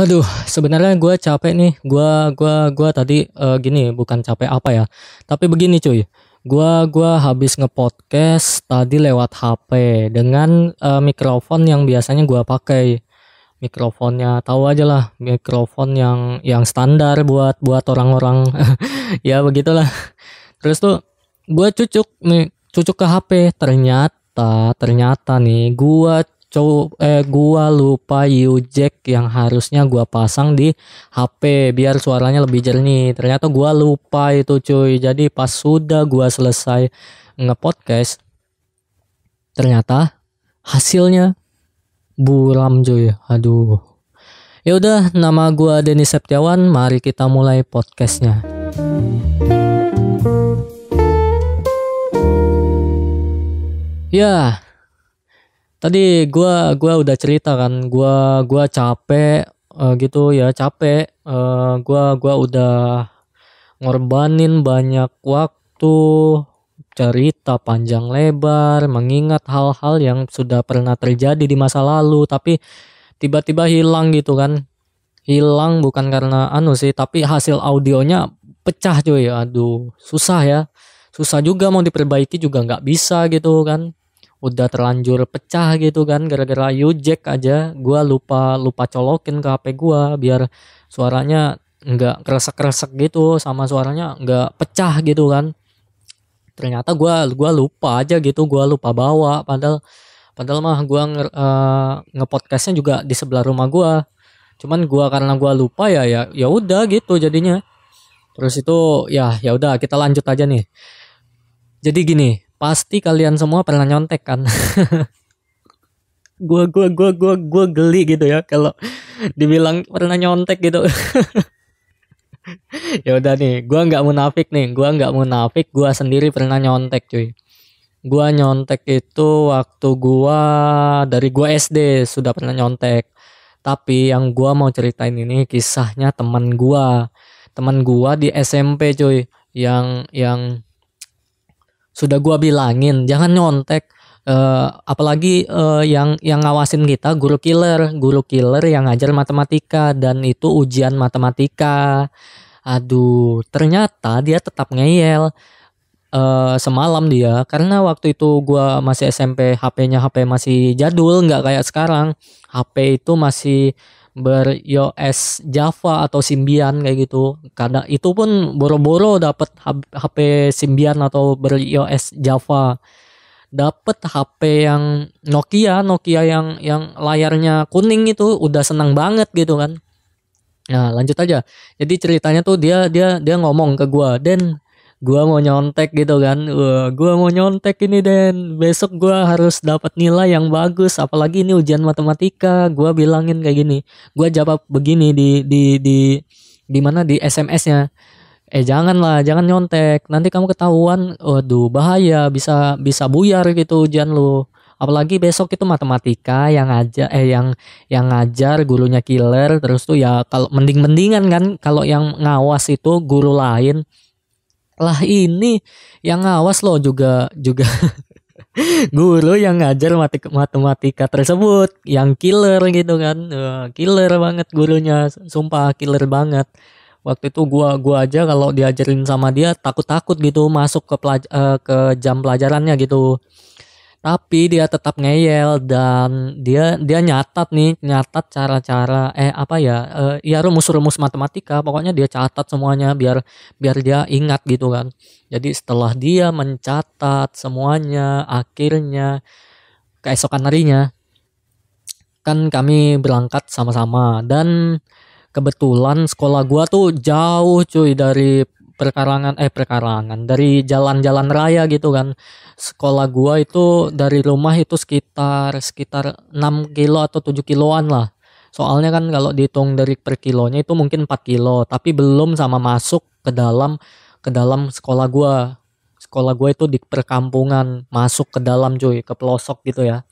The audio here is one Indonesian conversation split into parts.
Aduh, sebenarnya gue capek nih. Gue gue gue tadi uh, gini bukan capek apa ya. Tapi begini cuy. Gue gue habis ngepodcast tadi lewat HP dengan uh, mikrofon yang biasanya gue pakai. Mikrofonnya tahu aja lah, mikrofon yang yang standar buat buat orang-orang. ya begitulah. Terus tuh gue cucuk nih, cucuk ke HP. Ternyata ternyata nih gue cow eh gua lupa U jack yang harusnya gua pasang di HP biar suaranya lebih jernih. Ternyata gua lupa itu cuy. Jadi pas sudah gua selesai ngepodcast ternyata hasilnya buram cuy. Aduh. Ya udah nama gua Denis Septiawan, mari kita mulai podcastnya. Ya, tadi gua gua udah cerita kan gua gua capek uh, gitu ya capek uh, gua gua udah ngorbanin banyak waktu cerita panjang lebar mengingat hal-hal yang sudah pernah terjadi di masa lalu tapi tiba-tiba hilang gitu kan hilang bukan karena anu sih tapi hasil audionya pecah cuy aduh susah ya susah juga mau diperbaiki juga nggak bisa gitu kan udah terlanjur pecah gitu kan gara-gara you Jack aja gua lupa lupa colokin ke HP gua biar suaranya nggak keresek-keresek gitu sama suaranya nggak pecah gitu kan ternyata gua gua lupa aja gitu gua lupa bawa padahal padahal mah gua nge, uh, ngepodcastnya juga di sebelah rumah gua cuman gua karena gua lupa ya ya ya udah gitu jadinya terus itu ya ya udah kita lanjut aja nih jadi gini Pasti kalian semua pernah nyontek kan? gua gua gua gua gua geli gitu ya kalau dibilang pernah nyontek gitu. ya udah nih, gua nggak munafik nih, gua nggak munafik, gua sendiri pernah nyontek cuy. Gua nyontek itu waktu gua dari gua SD sudah pernah nyontek. Tapi yang gua mau ceritain ini kisahnya teman gua. Teman gua di SMP cuy yang yang sudah gua bilangin jangan nyontek uh, apalagi uh, yang yang ngawasin kita guru killer guru killer yang ngajar matematika dan itu ujian matematika aduh ternyata dia tetap ngeyel uh, semalam dia karena waktu itu gua masih SMP HP-nya HP masih jadul nggak kayak sekarang HP itu masih ber iOS Java atau Symbian kayak gitu. Karena itu pun boro-boro dapat HP Symbian atau ber iOS Java. Dapat HP yang Nokia, Nokia yang yang layarnya kuning itu udah senang banget gitu kan. Nah, lanjut aja. Jadi ceritanya tuh dia dia dia ngomong ke gua, "Den, gua mau nyontek gitu kan Wah, gua mau nyontek ini Den besok gua harus dapat nilai yang bagus apalagi ini ujian matematika gua bilangin kayak gini gua jawab begini di di di di mana di SMS-nya eh janganlah jangan nyontek nanti kamu ketahuan waduh bahaya bisa bisa buyar gitu ujian lu apalagi besok itu matematika yang ngajar eh yang yang ngajar gurunya killer terus tuh ya kalau mending mendingan kan kalau yang ngawas itu guru lain lah ini yang ngawas lo juga juga guru yang ngajar matematika tersebut yang killer gitu kan killer banget gurunya sumpah killer banget waktu itu gua gua aja kalau diajarin sama dia takut takut gitu masuk ke pelaj eh, ke jam pelajarannya gitu tapi dia tetap ngeyel dan dia dia nyatat nih nyatat cara-cara eh apa ya eh, ya rumus-rumus matematika pokoknya dia catat semuanya biar biar dia ingat gitu kan jadi setelah dia mencatat semuanya akhirnya keesokan harinya kan kami berangkat sama-sama dan kebetulan sekolah gua tuh jauh cuy dari perkarangan eh perkarangan dari jalan-jalan raya gitu kan sekolah gua itu dari rumah itu sekitar sekitar 6 kilo atau 7 kiloan lah soalnya kan kalau dihitung dari per kilonya itu mungkin 4 kilo tapi belum sama masuk ke dalam ke dalam sekolah gua sekolah gua itu di perkampungan masuk ke dalam cuy ke pelosok gitu ya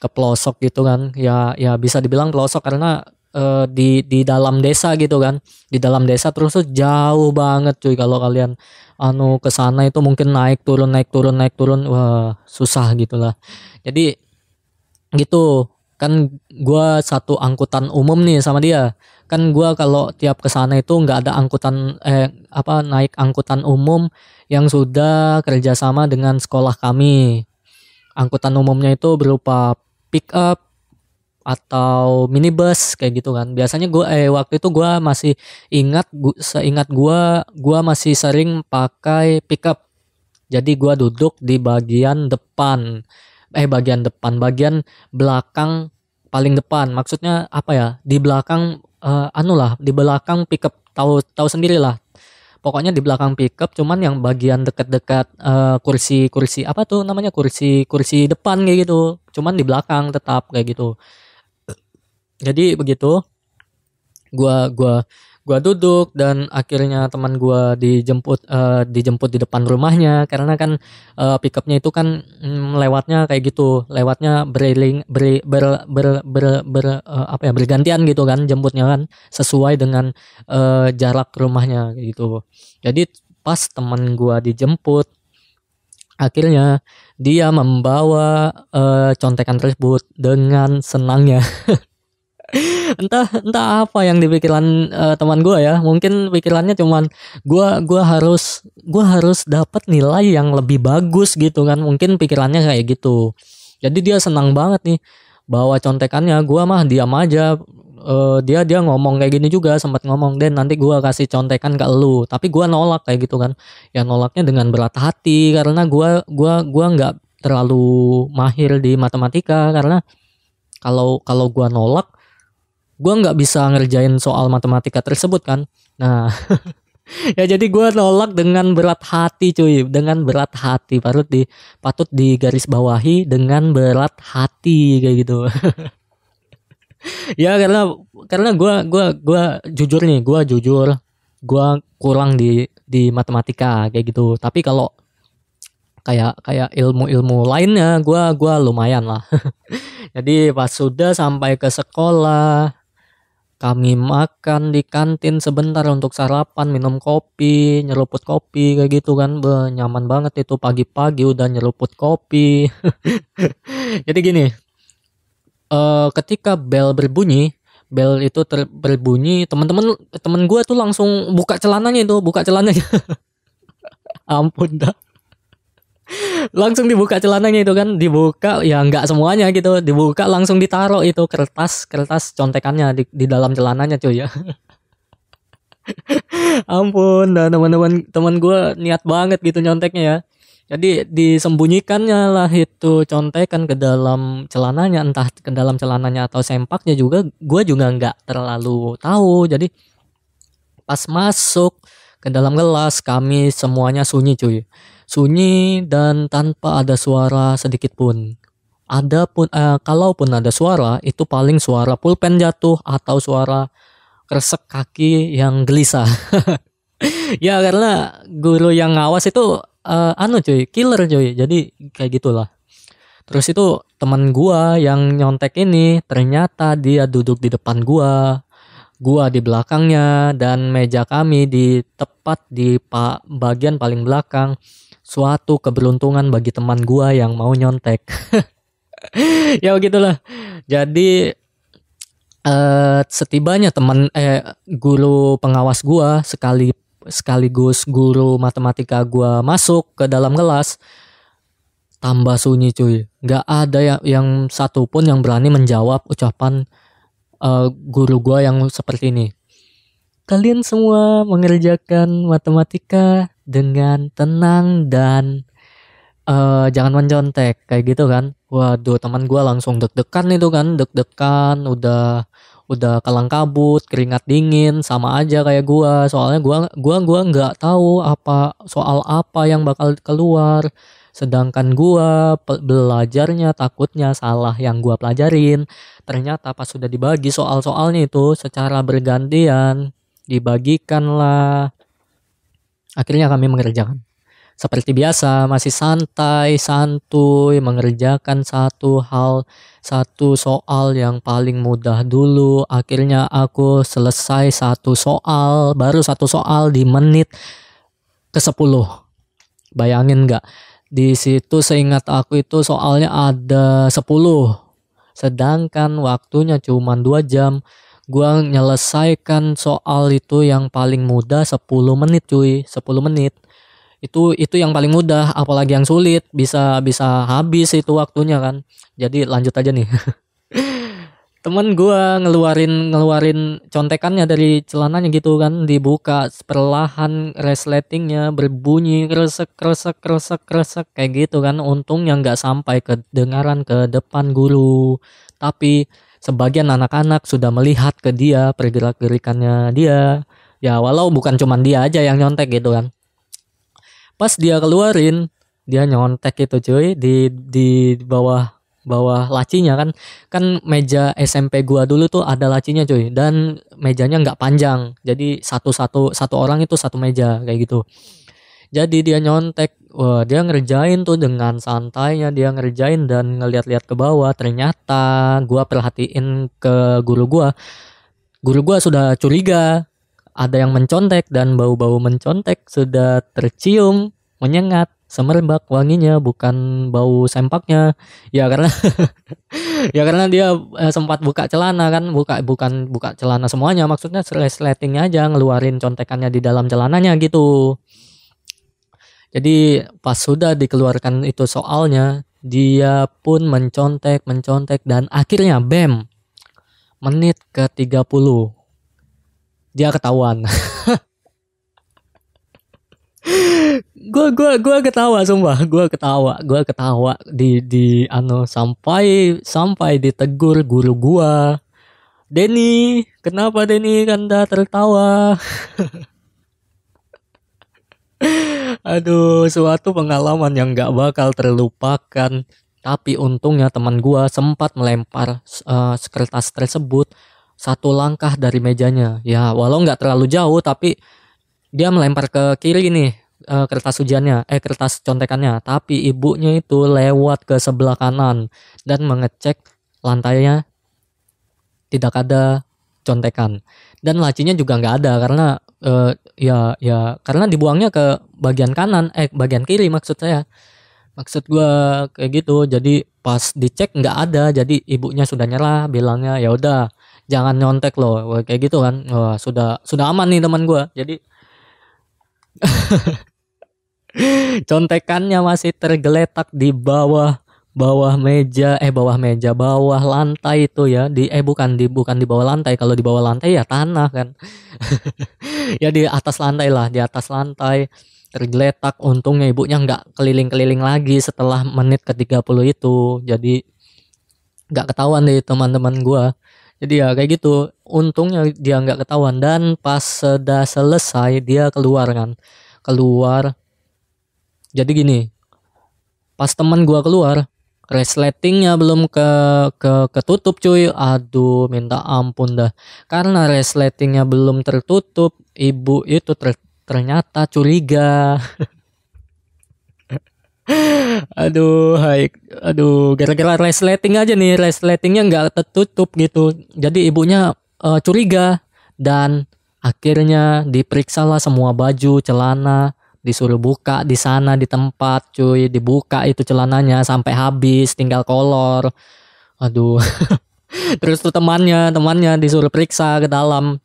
ke pelosok gitu kan ya ya bisa dibilang pelosok karena uh, di di dalam desa gitu kan di dalam desa terus tuh jauh banget cuy kalau kalian anu ke sana itu mungkin naik turun naik turun naik turun wah susah gitulah jadi gitu kan gua satu angkutan umum nih sama dia kan gua kalau tiap ke sana itu nggak ada angkutan eh apa naik angkutan umum yang sudah kerjasama dengan sekolah kami angkutan umumnya itu berupa pick up atau minibus kayak gitu kan biasanya gue eh waktu itu gue masih ingat gua, seingat gue gue masih sering pakai pickup jadi gue duduk di bagian depan eh bagian depan bagian belakang paling depan maksudnya apa ya di belakang uh, eh, anu lah di belakang pickup tahu tahu sendiri lah pokoknya di belakang pickup cuman yang bagian dekat-dekat uh, kursi kursi apa tuh namanya kursi kursi depan kayak gitu cuman di belakang tetap kayak gitu jadi begitu gua gua gua duduk dan akhirnya teman gua dijemput uh, dijemput di depan rumahnya karena kan uh, pickupnya itu kan mm, lewatnya kayak gitu lewatnya berling ber ber ber ber, ber uh, apa ya bergantian gitu kan jemputnya kan sesuai dengan uh, jarak rumahnya gitu jadi pas teman gua dijemput akhirnya dia membawa uh, contekan tersebut dengan senangnya entah entah apa yang dipikiran uh, eh, teman gue ya mungkin pikirannya cuman gue gua harus gue harus dapat nilai yang lebih bagus gitu kan mungkin pikirannya kayak gitu jadi dia senang banget nih bawa contekannya gue mah diam aja uh, dia dia ngomong kayak gini juga sempat ngomong dan nanti gue kasih contekan ke lu tapi gue nolak kayak gitu kan ya nolaknya dengan berat hati karena gue gua gua nggak terlalu mahir di matematika karena kalau kalau gue nolak gue nggak bisa ngerjain soal matematika tersebut kan nah ya jadi gue nolak dengan berat hati cuy dengan berat hati patut di patut bawahi dengan berat hati kayak gitu ya karena karena gue gua gua jujur nih gue jujur gue kurang di di matematika kayak gitu tapi kalau kayak kayak ilmu-ilmu lainnya gue gua lumayan lah jadi pas sudah sampai ke sekolah kami makan di kantin sebentar untuk sarapan, minum kopi, nyeruput kopi kayak gitu kan. Be, nyaman banget itu pagi-pagi udah nyeruput kopi. Jadi gini, uh, ketika bel berbunyi, bel itu ter berbunyi, teman-teman temen gue tuh langsung buka celananya itu, buka celananya. Ampun dah langsung dibuka celananya itu kan dibuka ya nggak semuanya gitu dibuka langsung ditaro itu kertas kertas contekannya di, di dalam celananya cuy ya ampun dan nah, teman-teman teman gue niat banget gitu nyonteknya ya jadi disembunyikannya lah itu contekan ke dalam celananya entah ke dalam celananya atau sempaknya juga gue juga nggak terlalu tahu jadi pas masuk ke dalam gelas kami semuanya sunyi cuy sunyi dan tanpa ada suara sedikit pun. Ada pun eh, kalaupun ada suara itu paling suara pulpen jatuh atau suara kresek kaki yang gelisah. ya karena guru yang ngawas itu uh, anu cuy, killer cuy. Jadi kayak gitulah. Terus itu teman gua yang nyontek ini ternyata dia duduk di depan gua, gua di belakangnya dan meja kami di tepat di pak bagian paling belakang suatu keberuntungan bagi teman gua yang mau nyontek. ya begitulah. Jadi uh, setibanya teman eh guru pengawas gua sekali sekaligus guru matematika gua masuk ke dalam kelas tambah sunyi cuy. Gak ada ya, yang, yang pun yang berani menjawab ucapan uh, guru gua yang seperti ini. Kalian semua mengerjakan matematika dengan tenang dan uh, jangan mencontek kayak gitu kan waduh teman gue langsung deg-degan itu kan deg-degan udah udah kalang kabut keringat dingin sama aja kayak gue soalnya gue gua gua nggak tahu apa soal apa yang bakal keluar sedangkan gua belajarnya takutnya salah yang gua pelajarin ternyata pas sudah dibagi soal-soalnya itu secara bergantian dibagikan lah Akhirnya kami mengerjakan. Seperti biasa, masih santai, santuy, mengerjakan satu hal, satu soal yang paling mudah dulu. Akhirnya aku selesai satu soal, baru satu soal di menit ke-10. Bayangin nggak? Di situ seingat aku itu soalnya ada 10. Sedangkan waktunya cuma 2 jam. Gua nyelesaikan soal itu yang paling mudah 10 menit cuy 10 menit itu itu yang paling mudah apalagi yang sulit bisa bisa habis itu waktunya kan jadi lanjut aja nih temen gua ngeluarin ngeluarin contekannya dari celananya gitu kan dibuka perlahan resletingnya berbunyi kresek kresek kresek kresek kayak gitu kan untungnya nggak sampai kedengaran ke depan guru tapi sebagian anak-anak sudah melihat ke dia pergerak-gerikannya dia ya walau bukan cuma dia aja yang nyontek gitu kan pas dia keluarin dia nyontek itu cuy di di bawah bawah lacinya kan kan meja SMP gua dulu tuh ada lacinya cuy dan mejanya nggak panjang jadi satu satu satu orang itu satu meja kayak gitu jadi dia nyontek wah dia ngerjain tuh dengan santainya dia ngerjain dan ngeliat-liat ke bawah ternyata gua perhatiin ke guru gua guru gua sudah curiga ada yang mencontek dan bau-bau mencontek sudah tercium menyengat semerbak wanginya bukan bau sempaknya ya karena ya karena dia eh, sempat buka celana kan buka bukan buka celana semuanya maksudnya resletingnya aja ngeluarin contekannya di dalam celananya gitu jadi pas sudah dikeluarkan itu soalnya, dia pun mencontek, mencontek dan akhirnya bam. Menit ke-30 dia ketahuan. gue gua gua ketawa sumpah gue ketawa gue ketawa di di ano sampai sampai ditegur guru gue Denny kenapa Denny kanda tertawa Aduh, suatu pengalaman yang gak bakal terlupakan. Tapi untungnya teman gue sempat melempar uh, eh, kertas tersebut satu langkah dari mejanya. Ya, walau nggak terlalu jauh, tapi dia melempar ke kiri nih uh, kertas ujiannya, eh kertas contekannya. Tapi ibunya itu lewat ke sebelah kanan dan mengecek lantainya tidak ada contekan dan lacinya juga nggak ada karena uh, ya ya karena dibuangnya ke bagian kanan eh bagian kiri maksud saya maksud gue kayak gitu jadi pas dicek nggak ada jadi ibunya sudah nyerah bilangnya ya udah jangan nyontek loh kayak gitu kan Wah, sudah sudah aman nih teman gue jadi contekannya masih tergeletak di bawah bawah meja eh bawah meja bawah lantai itu ya di eh bukan di bukan di bawah lantai kalau di bawah lantai ya tanah kan ya di atas lantai lah di atas lantai tergeletak untungnya ibunya nggak keliling-keliling lagi setelah menit ke-30 itu jadi nggak ketahuan deh teman-teman gua jadi ya kayak gitu untungnya dia nggak ketahuan dan pas sudah selesai dia keluar kan keluar jadi gini pas teman gua keluar resletingnya belum ke ke ketutup cuy aduh minta ampun dah karena resletingnya belum tertutup ibu itu ter, ternyata curiga aduh hai aduh gara-gara resleting aja nih resletingnya nggak tertutup gitu jadi ibunya uh, curiga dan akhirnya diperiksalah semua baju celana disuruh buka di sana di tempat cuy dibuka itu celananya sampai habis tinggal kolor aduh terus tuh temannya temannya disuruh periksa ke dalam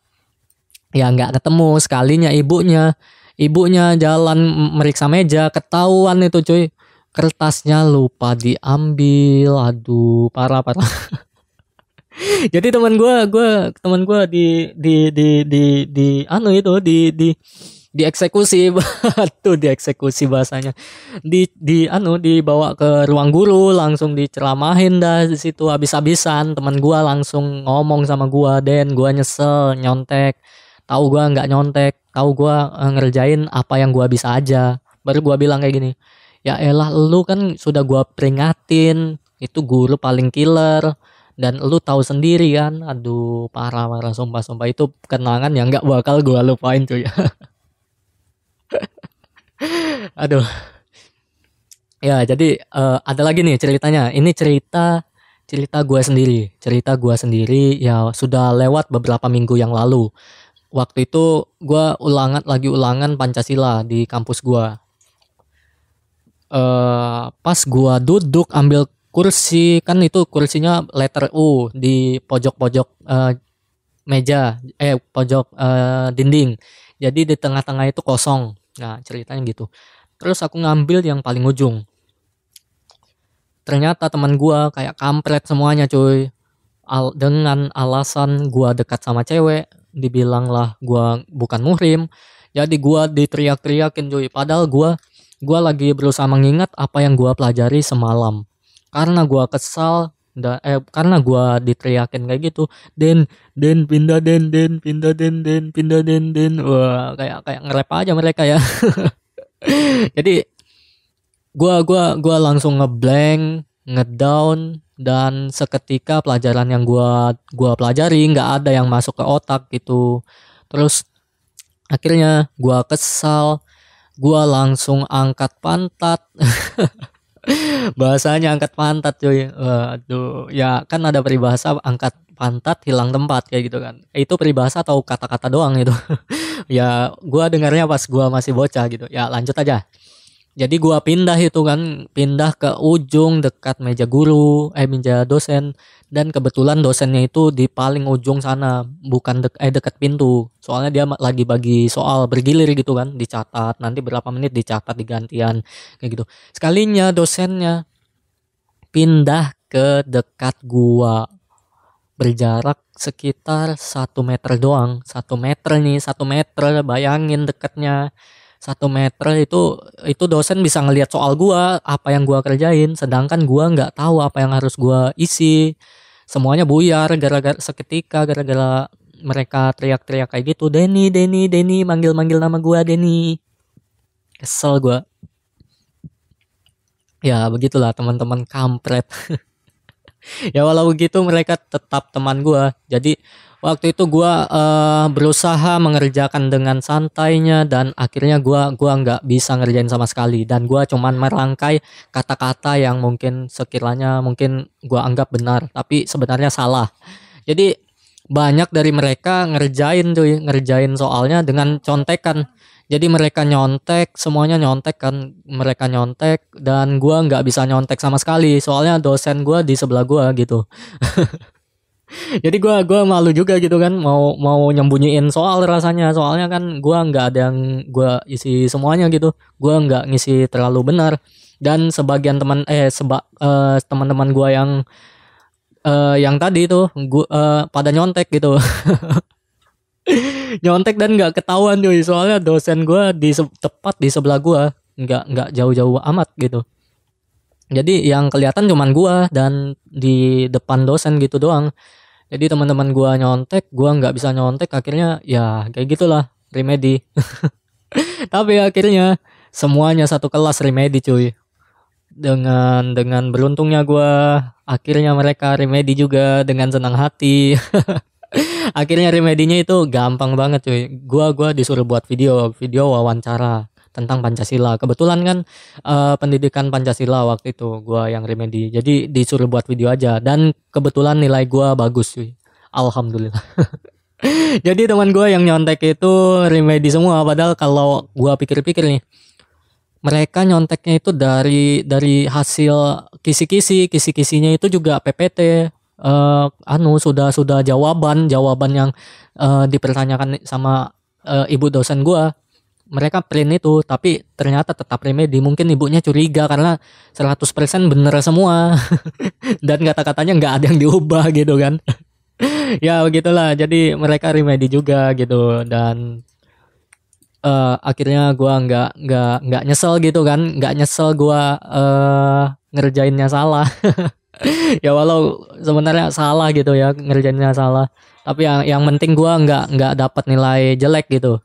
ya nggak ketemu sekalinya ibunya ibunya jalan meriksa meja ketahuan itu cuy kertasnya lupa diambil aduh parah parah jadi teman gue gue teman gue di di di di di anu itu di di dieksekusi tuh dieksekusi bahasanya di di anu dibawa ke ruang guru langsung diceramahin dah di situ habis-habisan teman gua langsung ngomong sama gua dan gua nyesel nyontek tahu gua nggak nyontek tahu gua eh, ngerjain apa yang gua bisa aja baru gua bilang kayak gini ya elah lu kan sudah gua peringatin itu guru paling killer dan lu tahu sendiri kan aduh parah parah sumpah sumpah itu kenangan yang nggak bakal gua lupain cuy Aduh. Ya, jadi uh, ada lagi nih ceritanya. Ini cerita cerita gue sendiri. Cerita gue sendiri ya sudah lewat beberapa minggu yang lalu. Waktu itu gue ulangan lagi ulangan Pancasila di kampus gue. Uh, pas gua duduk ambil kursi kan itu kursinya letter U di pojok-pojok uh, meja eh pojok uh, dinding. Jadi di tengah-tengah itu kosong Nah, ceritanya gitu. Terus aku ngambil yang paling ujung. Ternyata teman gue kayak kampret semuanya, cuy. Al dengan alasan gue dekat sama cewek, dibilanglah gue bukan muhrim. Jadi gua diteriak-teriakin, cuy. Padahal gue, gua lagi berusaha mengingat apa yang gue pelajari semalam. Karena gue kesal, dan eh karena gua diteriakin kayak gitu den den pindah den den pindah den den pindah den den wah kayak kayak ngerep aja mereka ya jadi gua gua gua langsung ngeblank ngedown dan seketika pelajaran yang gua gua pelajari nggak ada yang masuk ke otak gitu terus akhirnya gua kesal gua langsung angkat pantat bahasanya angkat pantat cuy eh, aduh ya kan ada peribahasa angkat pantat hilang tempat kayak gitu kan eh, itu peribahasa atau kata-kata doang itu ya gua dengarnya pas gua masih bocah gitu ya lanjut aja jadi gua pindah itu kan pindah ke ujung dekat meja guru eh meja dosen dan kebetulan dosennya itu di paling ujung sana bukan de eh dekat pintu soalnya dia lagi bagi soal bergilir gitu kan dicatat nanti berapa menit dicatat digantian kayak gitu sekalinya dosennya pindah ke dekat gua berjarak sekitar satu meter doang satu meter nih satu meter bayangin dekatnya satu meter itu itu dosen bisa ngelihat soal gua apa yang gua kerjain sedangkan gua nggak tahu apa yang harus gua isi semuanya buyar gara-gara seketika gara-gara mereka teriak-teriak kayak gitu Denny Denny Denny manggil-manggil nama gua Denny kesel gua ya begitulah teman-teman kampret ya walau begitu mereka tetap teman gua jadi waktu itu gua uh, berusaha mengerjakan dengan santainya dan akhirnya gua gua nggak bisa ngerjain sama sekali dan gua cuman merangkai kata-kata yang mungkin sekiranya mungkin gua anggap benar tapi sebenarnya salah jadi banyak dari mereka ngerjain tuh ngerjain soalnya dengan contekan jadi mereka nyontek semuanya nyontek kan mereka nyontek dan gua nggak bisa nyontek sama sekali soalnya dosen gua di sebelah gua gitu jadi gue gua malu juga gitu kan mau mau nyembunyiin soal rasanya soalnya kan gue nggak ada yang gue isi semuanya gitu gue nggak ngisi terlalu benar dan sebagian teman eh seba eh, teman-teman gue yang eh, yang tadi itu gua eh, pada nyontek gitu nyontek dan nggak ketahuan cuy soalnya dosen gue di tepat di sebelah gue nggak nggak jauh-jauh amat gitu jadi yang kelihatan cuman gua dan di depan dosen gitu doang jadi teman-teman gua nyontek gua nggak bisa nyontek akhirnya ya kayak gitulah remedi tapi akhirnya semuanya satu kelas remedi cuy dengan dengan beruntungnya gua akhirnya mereka remedi juga dengan senang hati akhirnya remedinya itu gampang banget cuy gua gua disuruh buat video video wawancara tentang Pancasila. Kebetulan kan uh, pendidikan Pancasila waktu itu gua yang remedi. Jadi disuruh buat video aja dan kebetulan nilai gua bagus sih. Alhamdulillah. Jadi teman gua yang nyontek itu remedi semua. Padahal kalau gua pikir-pikir nih, mereka nyonteknya itu dari dari hasil kisi-kisi, kisi-kisinya itu juga PPT, uh, eh, anu sudah sudah jawaban jawaban yang uh, dipertanyakan sama uh, ibu dosen gua mereka print itu tapi ternyata tetap remedi mungkin ibunya curiga karena 100% bener semua dan kata-katanya nggak ada yang diubah gitu kan ya begitulah jadi mereka remedi juga gitu dan uh, akhirnya gua nggak nggak nggak nyesel gitu kan nggak nyesel gua uh, ngerjainnya salah ya walau sebenarnya salah gitu ya ngerjainnya salah tapi yang yang penting gua nggak nggak dapat nilai jelek gitu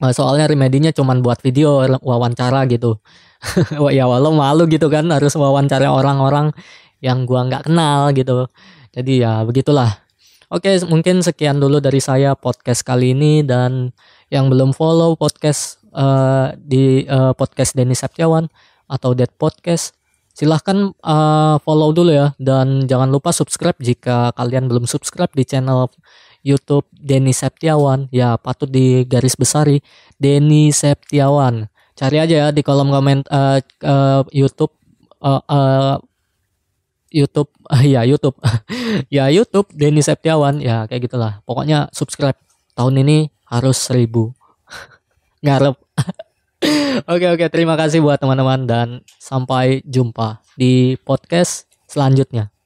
Eh, soalnya remedinya cuman buat video wawancara gitu ya walau malu gitu kan harus wawancara orang-orang yang gua nggak kenal gitu jadi ya begitulah oke mungkin sekian dulu dari saya podcast kali ini dan yang belum follow podcast uh, di uh, podcast Denny Septiawan atau Dead Podcast silahkan uh, follow dulu ya dan jangan lupa subscribe jika kalian belum subscribe di channel YouTube Denny Septiawan ya patut di garis besari Denny Septiawan cari aja ya di kolom komen uh, uh, YouTube uh, uh, YouTube uh, ya YouTube ya YouTube Denny Septiawan ya kayak gitulah pokoknya subscribe tahun ini harus seribu ngarep oke oke terima kasih buat teman-teman dan sampai jumpa di podcast selanjutnya